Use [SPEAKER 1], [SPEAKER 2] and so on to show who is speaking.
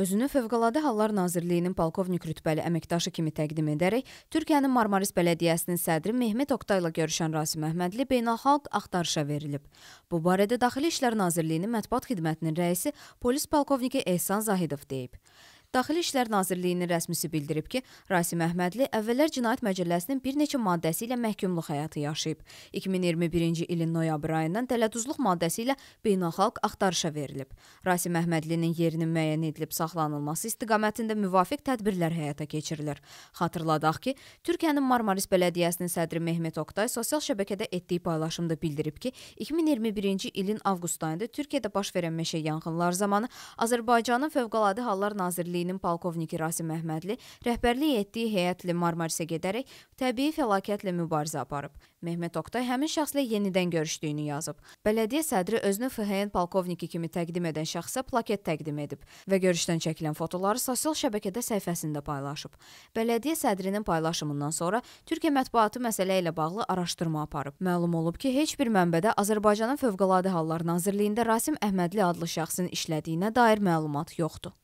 [SPEAKER 1] Özünü Fövqəladə Hallar Nazirliyinin polkovnik rütbəli əməkdaşı kimi təqdim edərək Türkiyənin Marmaris bələdiyyəsinin sədri Mehmet Oktayla görüşən Rasim Əhmədli beynəlxalq axtarışa verilib. Bu barədə Daxili İşlər Nazirliyinin mətbuat xidmətinin rəisi polis polkovniki Ehsan Zahidov deyib. Daxili İşlər Nazirliyinin rəsmisi bildirib ki, Rasim Əhmədli əvvəllər Cinayət Məcəlləsinin bir neçə maddəsi ilə məhkumluq həyatı yaşayıb. 2021-ci ilin noyabr ayından tələduzluq maddəsi ilə beynəlxalq axtarışa verilib. Rasim Əhmədlinin yerinin müəyyən edilib saxlanılması istiqamətində müvafiq tədbirlər həyata keçirilir. Xatırladaq ki, Türkiyənin Marmaris Bələdiyyəsinin sədri Mehmet Oktay sosial şəbəkədə etdiyi paylaşımda bildirib ki, 2021-ci ilin avqust ayında Türkiyədə baş verən meşə yanğınları zamanı Azərbaycanın Fövqəladə Hallar Nazirliyi Nazirliyinin polkovniki Rasim Əhmədli rəhbərlik etdiyi heyətlə Marmarisə gedərək təbii fəlakətlə mübarizə aparıb. Mehmet Oktay həmin şəxslə yenidən görüşdüyünü yazıb. Bələdiyyə sədri özünü FHN polkovniki kimi təqdim edən şəxsə plaket təqdim edib və görüşdən çəkilən fotoları sosial şəbəkədə səhifəsində paylaşıb. Bələdiyyə sədrinin paylaşımından sonra Türkiyə mətbuatı məsələ ilə bağlı araşdırma aparıb. Məlum olub ki, heç bir mənbədə Azərbaycanın Fövqəladə Hallar Nazirliyində Rasim Əhmədli adlı şəxsin işlədiyinə dair məlumat yoxdur.